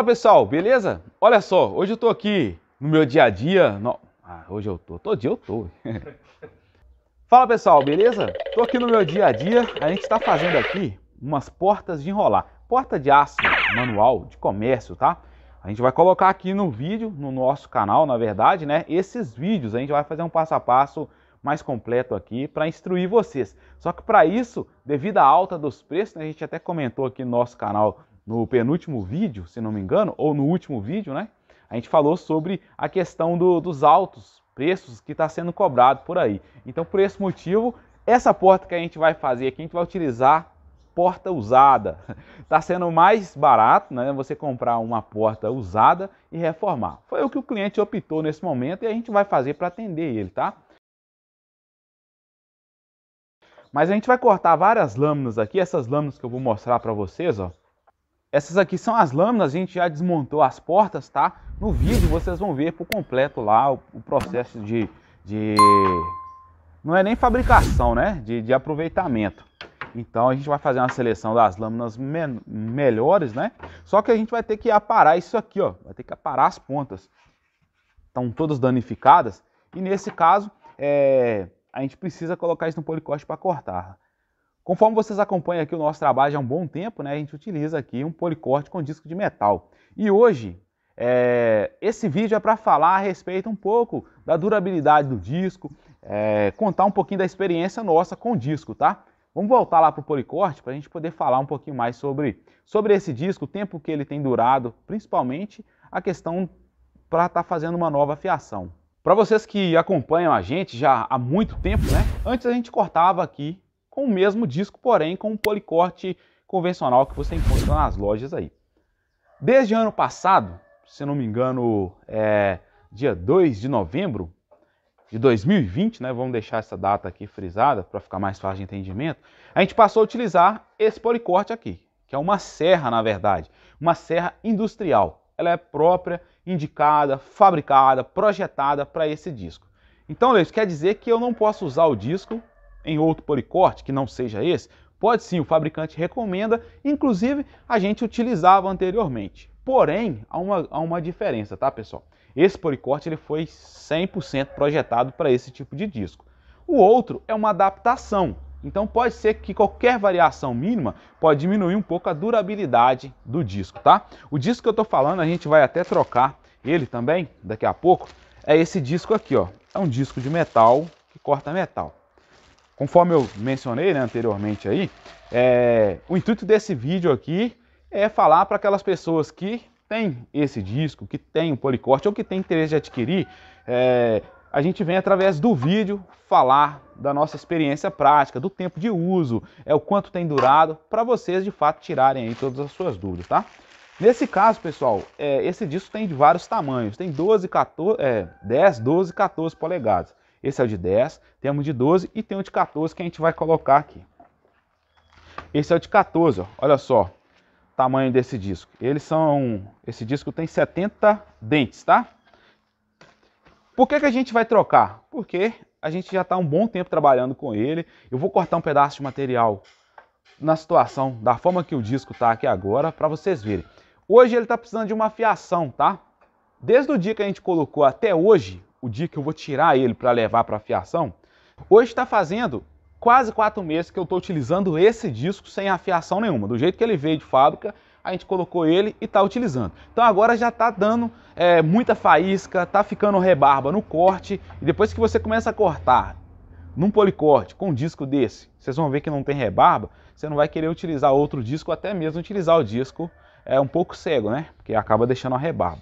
Fala pessoal, beleza? Olha só, hoje eu tô aqui no meu dia a dia. No... Ah, hoje eu tô, todo dia eu tô. Fala pessoal, beleza? Tô aqui no meu dia a dia, a gente está fazendo aqui umas portas de enrolar. Porta de aço manual de comércio, tá? A gente vai colocar aqui no vídeo, no nosso canal, na verdade, né? Esses vídeos, a gente vai fazer um passo a passo mais completo aqui para instruir vocês. Só que para isso, devido à alta dos preços, né, a gente até comentou aqui no nosso canal no penúltimo vídeo, se não me engano, ou no último vídeo, né? A gente falou sobre a questão do, dos altos preços que está sendo cobrado por aí. Então, por esse motivo, essa porta que a gente vai fazer aqui, a gente vai utilizar porta usada. Está sendo mais barato né, você comprar uma porta usada e reformar. Foi o que o cliente optou nesse momento e a gente vai fazer para atender ele, tá? Mas a gente vai cortar várias lâminas aqui, essas lâminas que eu vou mostrar para vocês, ó. Essas aqui são as lâminas, a gente já desmontou as portas, tá? No vídeo vocês vão ver por completo lá o, o processo de, de... Não é nem fabricação, né? De, de, aproveitamento. Então a gente vai fazer uma seleção das lâminas me melhores, né? Só que a gente vai ter que aparar isso aqui, ó. Vai ter que aparar as pontas. Estão todas danificadas. E nesse caso, é... a gente precisa colocar isso no policorte para cortar. Conforme vocês acompanham aqui o nosso trabalho já há um bom tempo, né, a gente utiliza aqui um policorte com disco de metal. E hoje, é, esse vídeo é para falar a respeito um pouco da durabilidade do disco, é, contar um pouquinho da experiência nossa com o disco, tá? Vamos voltar lá para o policorte para a gente poder falar um pouquinho mais sobre, sobre esse disco, o tempo que ele tem durado, principalmente a questão para estar tá fazendo uma nova fiação. Para vocês que acompanham a gente já há muito tempo, né? Antes a gente cortava aqui com o mesmo disco, porém com um policorte convencional que você encontra nas lojas aí. Desde ano passado, se não me engano, é, dia 2 de novembro de 2020, né? Vamos deixar essa data aqui frisada para ficar mais fácil de entendimento. A gente passou a utilizar esse policorte aqui, que é uma serra, na verdade, uma serra industrial. Ela é própria, indicada, fabricada, projetada para esse disco. Então, isso quer dizer que eu não posso usar o disco em outro policorte que não seja esse? Pode sim, o fabricante recomenda, inclusive a gente utilizava anteriormente. Porém, há uma, há uma diferença, tá pessoal? Esse policorte ele foi 100% projetado para esse tipo de disco. O outro é uma adaptação, então pode ser que qualquer variação mínima pode diminuir um pouco a durabilidade do disco, tá? O disco que eu tô falando, a gente vai até trocar ele também daqui a pouco. É esse disco aqui, ó. É um disco de metal que corta metal. Conforme eu mencionei né, anteriormente aí, é, o intuito desse vídeo aqui é falar para aquelas pessoas que têm esse disco, que têm o um policorte ou que têm interesse de adquirir, é, a gente vem através do vídeo falar da nossa experiência prática, do tempo de uso, é o quanto tem durado, para vocês de fato tirarem aí todas as suas dúvidas, tá? Nesse caso, pessoal, é, esse disco tem de vários tamanhos, tem 12, 14, é, 10, 12, 14 polegadas. Esse é o de 10, temos de 12 e tem o de 14 que a gente vai colocar aqui. Esse é o de 14, ó. olha só tamanho desse disco. Eles são, esse disco tem 70 dentes, tá? Por que, que a gente vai trocar? Porque a gente já está um bom tempo trabalhando com ele. Eu vou cortar um pedaço de material na situação, da forma que o disco está aqui agora, para vocês verem. Hoje ele está precisando de uma afiação, tá? Desde o dia que a gente colocou até hoje, o dia que eu vou tirar ele para levar para fiação, hoje está fazendo quase quatro meses que eu estou utilizando esse disco sem afiação nenhuma. Do jeito que ele veio de fábrica, a gente colocou ele e está utilizando. Então agora já está dando é, muita faísca, está ficando rebarba no corte. E depois que você começa a cortar num policorte com um disco desse, vocês vão ver que não tem rebarba, você não vai querer utilizar outro disco, até mesmo utilizar o disco é um pouco cego, né? Porque acaba deixando a rebarba.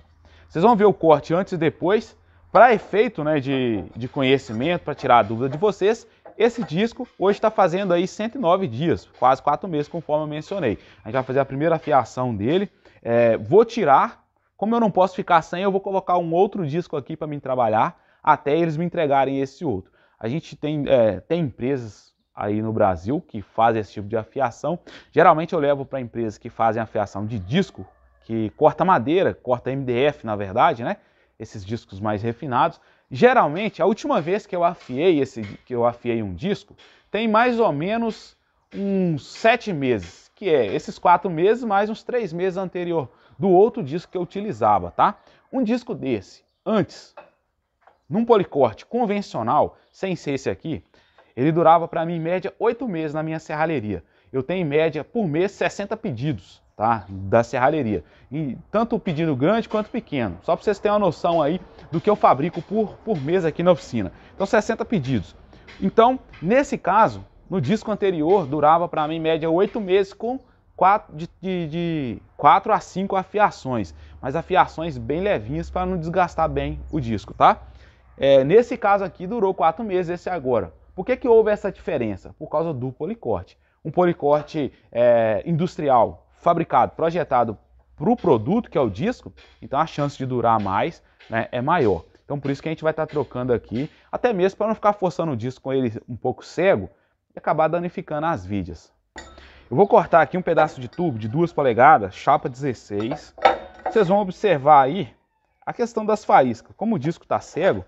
Vocês vão ver o corte antes e depois. Para efeito né, de, de conhecimento, para tirar a dúvida de vocês, esse disco hoje está fazendo aí 109 dias, quase 4 meses, conforme eu mencionei. A gente vai fazer a primeira afiação dele. É, vou tirar, como eu não posso ficar sem, eu vou colocar um outro disco aqui para me trabalhar, até eles me entregarem esse outro. A gente tem, é, tem empresas aí no Brasil que fazem esse tipo de afiação. Geralmente eu levo para empresas que fazem afiação de disco, que corta madeira, corta MDF na verdade, né? esses discos mais refinados. Geralmente, a última vez que eu afiei esse, que eu afiei um disco, tem mais ou menos uns sete meses, que é esses quatro meses mais uns três meses anterior do outro disco que eu utilizava, tá? Um disco desse, antes, num policorte convencional, sem ser esse aqui, ele durava para mim em média oito meses na minha serralheria eu tenho em média por mês 60 pedidos tá? da serralheria. E tanto o pedido grande quanto pequeno. Só para vocês terem uma noção aí do que eu fabrico por, por mês aqui na oficina. Então 60 pedidos. Então, nesse caso, no disco anterior durava para mim em média 8 meses com 4, de, de, de 4 a 5 afiações. Mas afiações bem levinhas para não desgastar bem o disco, tá? É, nesse caso aqui durou 4 meses esse agora. Por que, que houve essa diferença? Por causa do policorte um policorte é, industrial, fabricado, projetado para o produto, que é o disco, então a chance de durar mais né, é maior. Então por isso que a gente vai estar tá trocando aqui, até mesmo para não ficar forçando o disco com ele um pouco cego e acabar danificando as vidas. Eu vou cortar aqui um pedaço de tubo de 2 polegadas, chapa 16. Vocês vão observar aí a questão das faíscas. Como o disco está cego,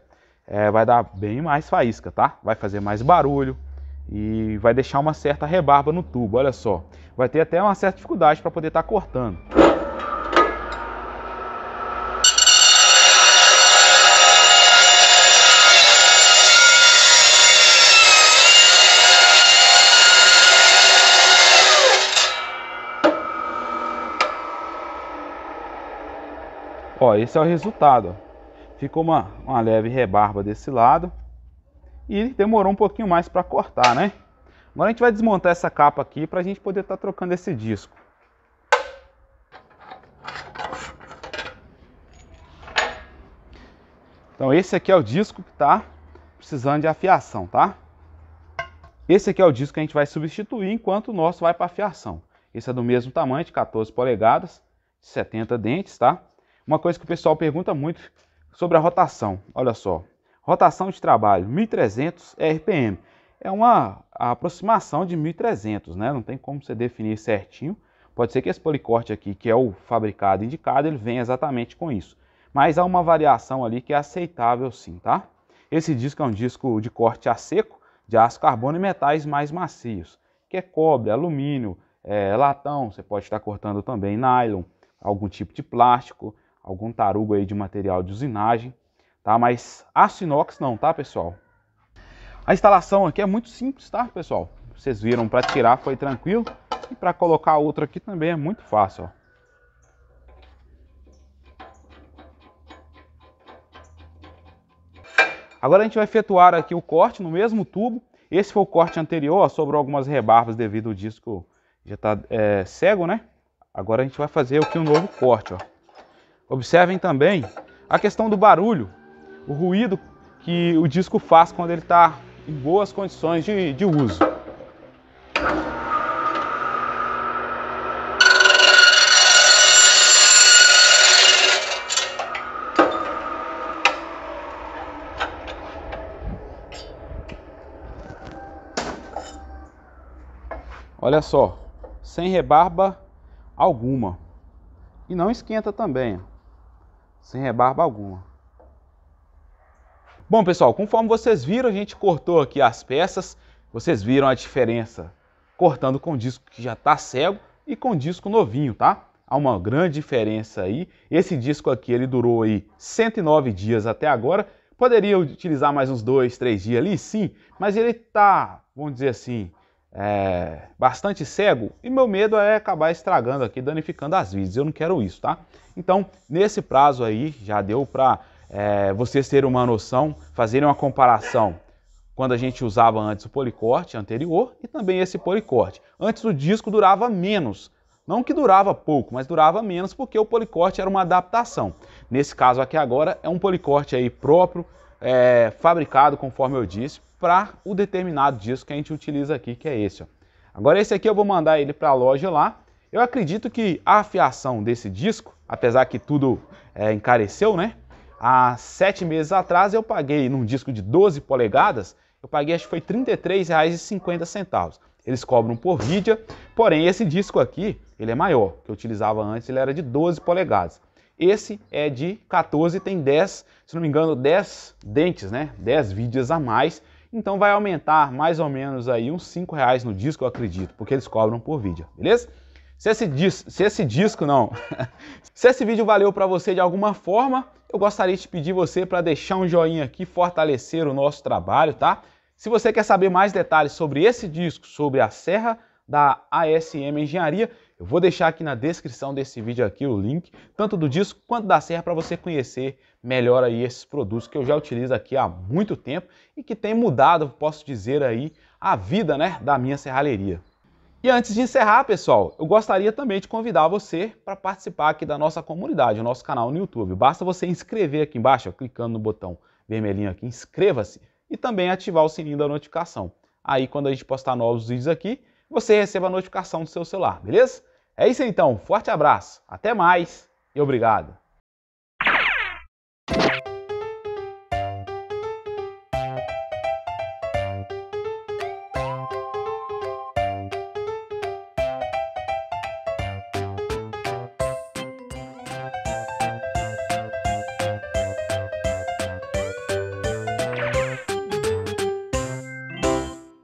é, vai dar bem mais faísca, tá? Vai fazer mais barulho, e vai deixar uma certa rebarba no tubo, olha só. Vai ter até uma certa dificuldade para poder estar tá cortando. Ó, esse é o resultado. Ó. Ficou uma, uma leve rebarba desse lado e demorou um pouquinho mais para cortar, né? Agora a gente vai desmontar essa capa aqui para a gente poder estar tá trocando esse disco. Então esse aqui é o disco que está precisando de afiação, tá? Esse aqui é o disco que a gente vai substituir enquanto o nosso vai para afiação. Esse é do mesmo tamanho, de 14 polegadas, 70 dentes, tá? Uma coisa que o pessoal pergunta muito sobre a rotação, olha só. Rotação de trabalho 1.300 RPM. É uma aproximação de 1.300, né? Não tem como você definir certinho. Pode ser que esse policorte aqui, que é o fabricado indicado, ele venha exatamente com isso. Mas há uma variação ali que é aceitável sim, tá? Esse disco é um disco de corte a seco, de aço carbono e metais mais macios, que é cobre, alumínio, é, latão, você pode estar cortando também nylon, algum tipo de plástico, algum tarugo aí de material de usinagem tá? Mas aço inox não, tá, pessoal? A instalação aqui é muito simples, tá, pessoal? Vocês viram, para tirar foi tranquilo e para colocar outra aqui também é muito fácil, ó. Agora a gente vai efetuar aqui o corte no mesmo tubo. Esse foi o corte anterior, ó, sobrou algumas rebarbas devido ao disco já tá é, cego, né? Agora a gente vai fazer aqui um novo corte, ó. Observem também a questão do barulho o ruído que o disco faz quando ele está em boas condições de, de uso. Olha só, sem rebarba alguma. E não esquenta também, sem rebarba alguma. Bom, pessoal, conforme vocês viram, a gente cortou aqui as peças. Vocês viram a diferença cortando com disco que já está cego e com disco novinho, tá? Há uma grande diferença aí. Esse disco aqui, ele durou aí 109 dias até agora. Poderia utilizar mais uns 2, 3 dias ali, sim, mas ele tá, vamos dizer assim, é, bastante cego e meu medo é acabar estragando aqui, danificando as vidas. Eu não quero isso, tá? Então, nesse prazo aí, já deu para é, vocês terem uma noção, fazerem uma comparação quando a gente usava antes o policorte anterior e também esse policorte. Antes o disco durava menos, não que durava pouco, mas durava menos porque o policorte era uma adaptação. Nesse caso aqui agora é um policorte aí próprio, é, fabricado conforme eu disse, para o determinado disco que a gente utiliza aqui, que é esse. Ó. Agora esse aqui eu vou mandar ele para a loja lá. Eu acredito que a afiação desse disco, apesar que tudo é, encareceu, né? Há sete meses atrás eu paguei num disco de 12 polegadas, eu paguei acho que foi R$ 33,50. Eles cobram por vídeo, porém esse disco aqui, ele é maior, que eu utilizava antes, ele era de 12 polegadas. Esse é de 14, tem 10, se não me engano, 10 dentes, né? 10 vídeos a mais. Então vai aumentar mais ou menos aí uns 5 reais no disco, eu acredito, porque eles cobram por vídeo, beleza? Se esse, dis... se esse disco não, se esse vídeo valeu para você de alguma forma, eu gostaria de pedir você para deixar um joinha aqui, fortalecer o nosso trabalho, tá? Se você quer saber mais detalhes sobre esse disco, sobre a serra da ASM Engenharia, eu vou deixar aqui na descrição desse vídeo aqui o link, tanto do disco quanto da serra, para você conhecer melhor aí esses produtos que eu já utilizo aqui há muito tempo e que tem mudado, posso dizer aí, a vida né, da minha serralheria. E antes de encerrar, pessoal, eu gostaria também de convidar você para participar aqui da nossa comunidade, o nosso canal no YouTube. Basta você inscrever aqui embaixo, ó, clicando no botão vermelhinho aqui, inscreva-se, e também ativar o sininho da notificação. Aí, quando a gente postar novos vídeos aqui, você receba a notificação do seu celular, beleza? É isso então, forte abraço, até mais e obrigado!